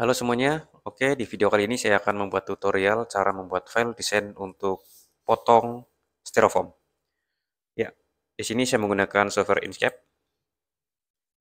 Halo semuanya, oke di video kali ini saya akan membuat tutorial cara membuat file desain untuk potong styrofoam. Ya, di sini saya menggunakan software Inkscape.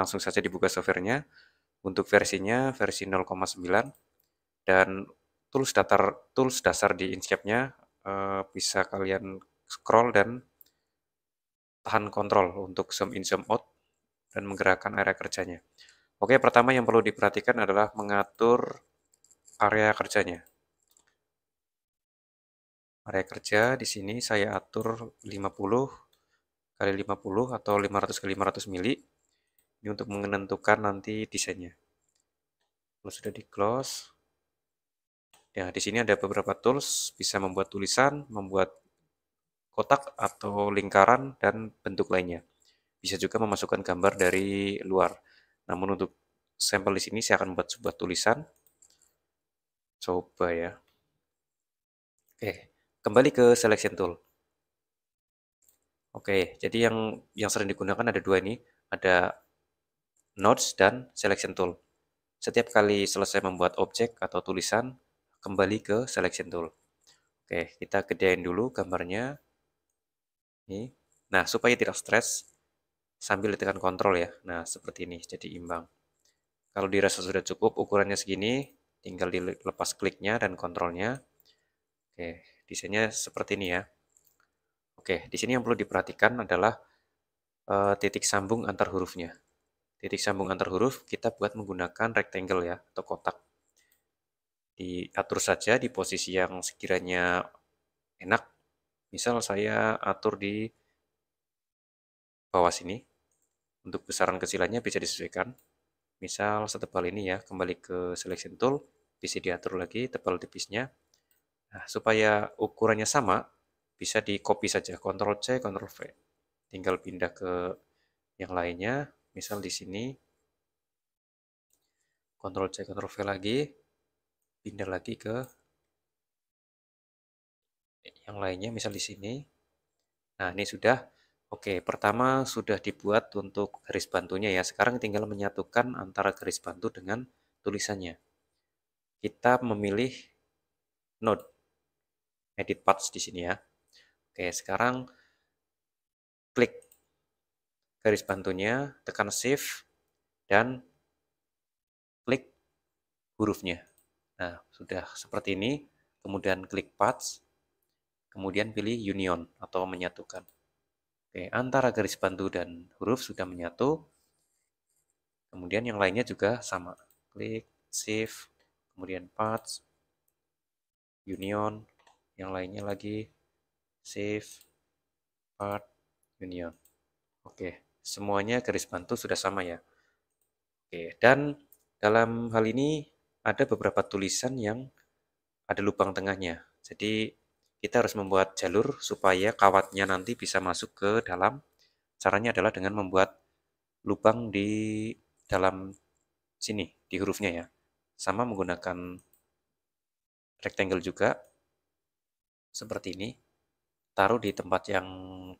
Langsung saja dibuka softwarenya. Untuk versinya versi 0,9 dan tools dasar tools dasar di Inkscape-nya eh, bisa kalian scroll dan tahan kontrol untuk zoom in zoom out dan menggerakkan area kerjanya. Oke, pertama yang perlu diperhatikan adalah mengatur area kerjanya. Area kerja di sini saya atur 50 kali 50 atau 500 kali 500 mili. Ini untuk menentukan nanti desainnya. Kalau sudah di close, ya di sini ada beberapa tools bisa membuat tulisan, membuat kotak atau lingkaran dan bentuk lainnya. Bisa juga memasukkan gambar dari luar. Namun untuk sampel di sini saya akan buat sebuah tulisan. Coba ya. Oke, kembali ke selection tool. Oke, jadi yang yang sering digunakan ada dua ini, ada notes dan selection tool. Setiap kali selesai membuat objek atau tulisan, kembali ke selection tool. Oke, kita gedein dulu gambarnya. Nih. Nah, supaya tidak stres, sambil ditekan kontrol ya. Nah, seperti ini, jadi imbang. Kalau dirasa sudah cukup, ukurannya segini, tinggal dilepas kliknya dan kontrolnya. Oke, desainnya seperti ini ya. Oke, di sini yang perlu diperhatikan adalah e, titik sambung antar hurufnya. Titik sambung antar huruf kita buat menggunakan rectangle ya, atau kotak. Diatur saja di posisi yang sekiranya enak. Misal saya atur di bawah sini. Untuk besaran kecilannya bisa disesuaikan. Misal setebal ini ya, kembali ke selection tool, bisa diatur lagi tebal tipisnya. Nah, supaya ukurannya sama, bisa di copy saja, Ctrl C, Ctrl V. Tinggal pindah ke yang lainnya, misal di sini, Ctrl C, Ctrl V lagi, pindah lagi ke yang lainnya, misal di sini. Nah, ini sudah Oke, pertama sudah dibuat untuk garis bantunya ya. Sekarang tinggal menyatukan antara garis bantu dengan tulisannya. Kita memilih node edit parts di sini ya. Oke, sekarang klik garis bantunya, tekan shift dan klik hurufnya. Nah, sudah seperti ini. Kemudian klik parts, kemudian pilih union atau menyatukan. Oke, antara garis bantu dan huruf sudah menyatu. Kemudian yang lainnya juga sama. Klik, save, kemudian parts, union, yang lainnya lagi save, part, union. Oke, semuanya garis bantu sudah sama ya. Oke, dan dalam hal ini ada beberapa tulisan yang ada lubang tengahnya. Jadi kita harus membuat jalur supaya kawatnya nanti bisa masuk ke dalam. Caranya adalah dengan membuat lubang di dalam sini, di hurufnya ya. Sama menggunakan rectangle juga, seperti ini. Taruh di tempat yang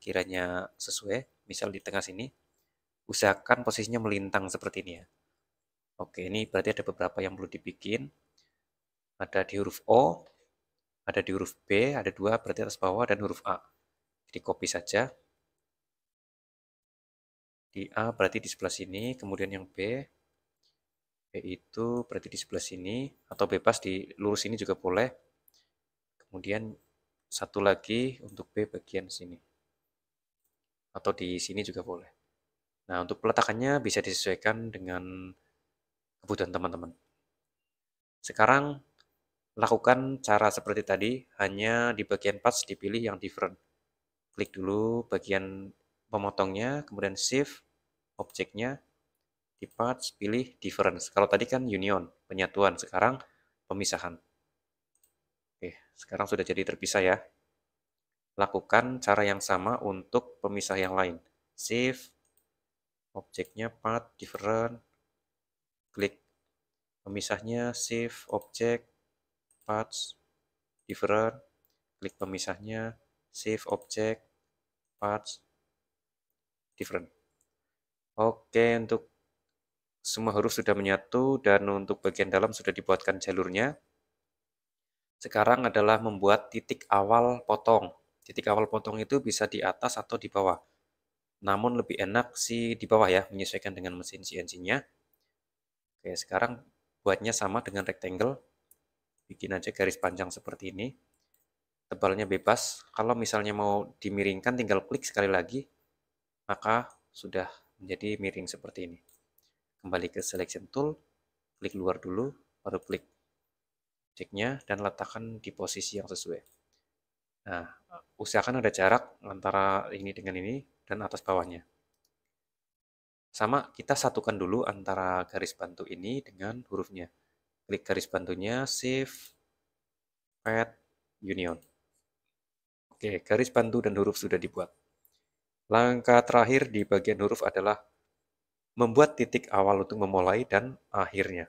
kiranya sesuai, misal di tengah sini. Usahakan posisinya melintang seperti ini ya. Oke, ini berarti ada beberapa yang perlu dibikin. Ada di huruf O, ada di huruf B, ada dua berarti atas bawah dan huruf A. Jadi copy saja. Di A berarti di sebelah sini, kemudian yang B, B itu berarti di sebelah sini, atau bebas di lurus ini juga boleh. Kemudian satu lagi untuk B bagian sini. Atau di sini juga boleh. Nah, untuk peletakannya bisa disesuaikan dengan kebutuhan teman-teman. Sekarang Lakukan cara seperti tadi, hanya di bagian parts dipilih yang different. Klik dulu bagian pemotongnya, kemudian shift, objeknya, di parts pilih difference. Kalau tadi kan union, penyatuan, sekarang pemisahan. Oke, sekarang sudah jadi terpisah ya. Lakukan cara yang sama untuk pemisah yang lain. Shift, objeknya part, different, klik pemisahnya, shift, objek, parts, different, klik pemisahnya, save object, parts, different. Oke, untuk semua huruf sudah menyatu dan untuk bagian dalam sudah dibuatkan jalurnya. Sekarang adalah membuat titik awal potong. Titik awal potong itu bisa di atas atau di bawah. Namun lebih enak sih di bawah ya, menyesuaikan dengan mesin CNC-nya. Oke, sekarang buatnya sama dengan rectangle bikin aja garis panjang seperti ini tebalnya bebas kalau misalnya mau dimiringkan tinggal klik sekali lagi maka sudah menjadi miring seperti ini kembali ke selection tool klik luar dulu baru klik objeknya dan letakkan di posisi yang sesuai nah usahakan ada jarak antara ini dengan ini dan atas bawahnya sama kita satukan dulu antara garis bantu ini dengan hurufnya klik garis bantunya shift Pad, union Oke, garis bantu dan huruf sudah dibuat. Langkah terakhir di bagian huruf adalah membuat titik awal untuk memulai dan akhirnya.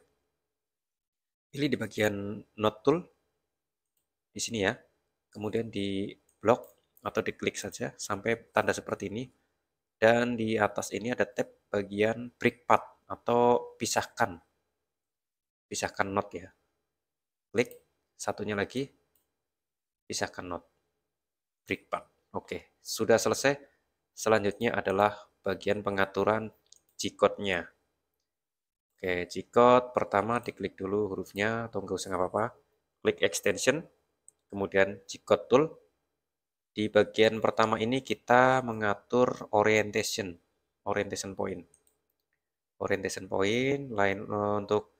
Pilih di bagian Note Tool, di sini ya, kemudian di Block atau diklik saja sampai tanda seperti ini. Dan di atas ini ada tab bagian break path atau pisahkan pisahkan not ya klik satunya lagi pisahkan not. break part oke sudah selesai selanjutnya adalah bagian pengaturan G-code-nya oke G-code pertama diklik dulu hurufnya atau nggak usah apa-apa klik extension kemudian G-code tool di bagian pertama ini kita mengatur orientation orientation point orientation point lain eh, untuk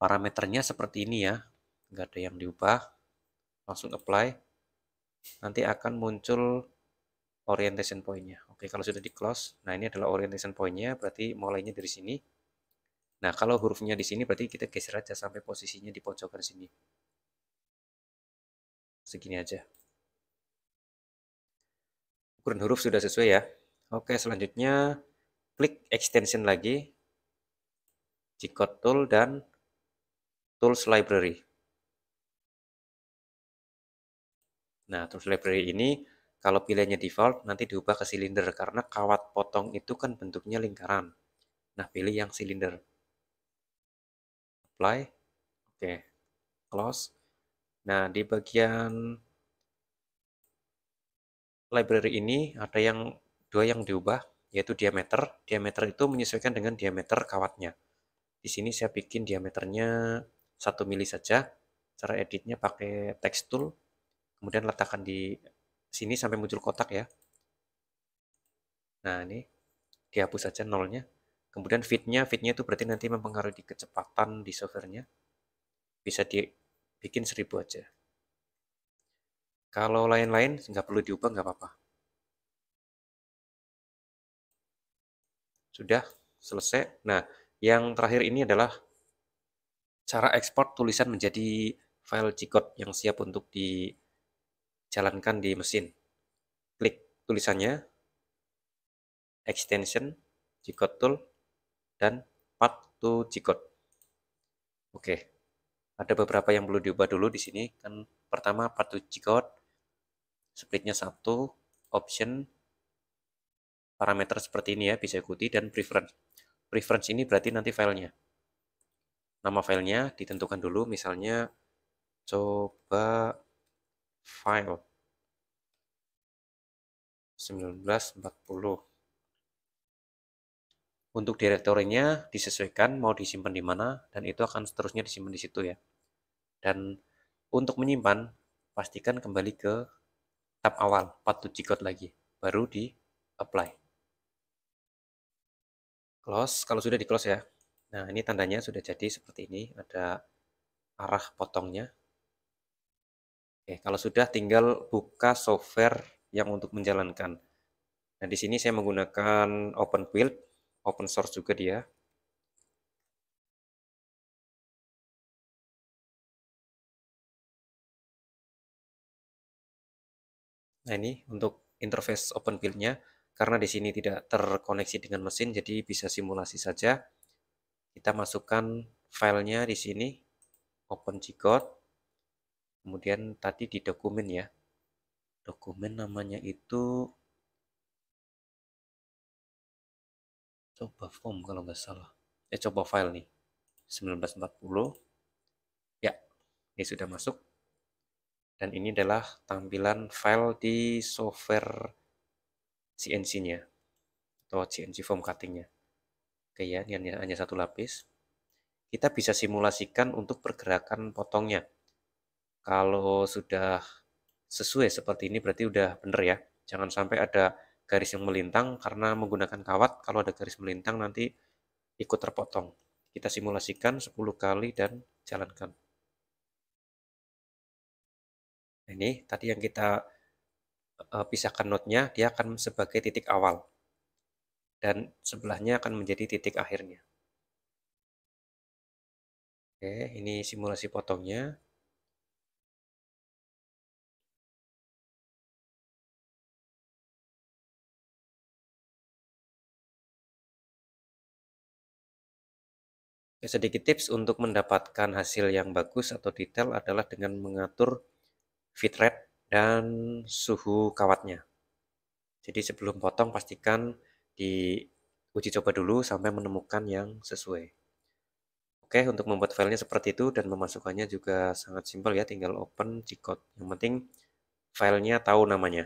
parameternya seperti ini ya enggak ada yang diubah langsung apply nanti akan muncul orientation pointnya oke kalau sudah di close nah ini adalah orientation pointnya berarti mulainya dari sini nah kalau hurufnya di sini berarti kita geser aja sampai posisinya di pojokan sini segini aja ukuran huruf sudah sesuai ya oke selanjutnya klik extension lagi g Tool dan tools library. Nah, tools library ini kalau pilihannya default nanti diubah ke silinder karena kawat potong itu kan bentuknya lingkaran. Nah, pilih yang silinder. Apply. Oke. Okay. Close. Nah, di bagian library ini ada yang dua yang diubah yaitu diameter. Diameter itu menyesuaikan dengan diameter kawatnya. Di sini saya bikin diameternya satu mili saja cara editnya pakai text tool kemudian letakkan di sini sampai muncul kotak ya nah ini dihapus saja nolnya kemudian fitnya fitnya itu berarti nanti mempengaruhi kecepatan di softwarenya bisa dibikin seribu aja kalau lain-lain nggak perlu diubah nggak apa-apa sudah selesai nah yang terakhir ini adalah cara ekspor tulisan menjadi file g yang siap untuk dijalankan di mesin. Klik tulisannya, extension, g tool, dan path to g Oke, ada beberapa yang perlu diubah dulu di sini. Kan pertama path to g splitnya satu, option, parameter seperti ini ya, bisa ikuti, dan preference. Preference ini berarti nanti filenya nama filenya ditentukan dulu misalnya coba file 1940 untuk direktorinya disesuaikan mau disimpan di mana dan itu akan seterusnya disimpan di situ ya dan untuk menyimpan pastikan kembali ke tab awal patut jikot lagi baru di apply close kalau sudah di close ya Nah, ini tandanya sudah jadi seperti ini, ada arah potongnya. Oke, kalau sudah tinggal buka software yang untuk menjalankan. Nah, di sini saya menggunakan Open Build, open source juga dia. Nah, ini untuk interface Open Build-nya karena di sini tidak terkoneksi dengan mesin jadi bisa simulasi saja kita masukkan filenya di sini open Gcode kemudian tadi di dokumen ya dokumen namanya itu coba form kalau nggak salah eh coba file nih 1940 ya ini sudah masuk dan ini adalah tampilan file di software CNC nya atau CNC form cutting nya Oke ya, ini hanya satu lapis. Kita bisa simulasikan untuk pergerakan potongnya. Kalau sudah sesuai seperti ini berarti udah benar ya. Jangan sampai ada garis yang melintang karena menggunakan kawat kalau ada garis melintang nanti ikut terpotong. Kita simulasikan 10 kali dan jalankan. Nah, ini tadi yang kita eh, pisahkan notnya, dia akan sebagai titik awal dan sebelahnya akan menjadi titik akhirnya. Oke, ini simulasi potongnya. sedikit tips untuk mendapatkan hasil yang bagus atau detail adalah dengan mengatur fit rate dan suhu kawatnya. Jadi sebelum potong pastikan uji coba dulu sampai menemukan yang sesuai. Oke, untuk membuat filenya seperti itu dan memasukkannya juga sangat simpel ya, tinggal open Gcode. Yang penting filenya tahu namanya.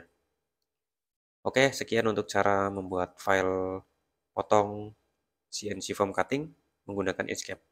Oke, sekian untuk cara membuat file potong CNC foam cutting menggunakan Escape.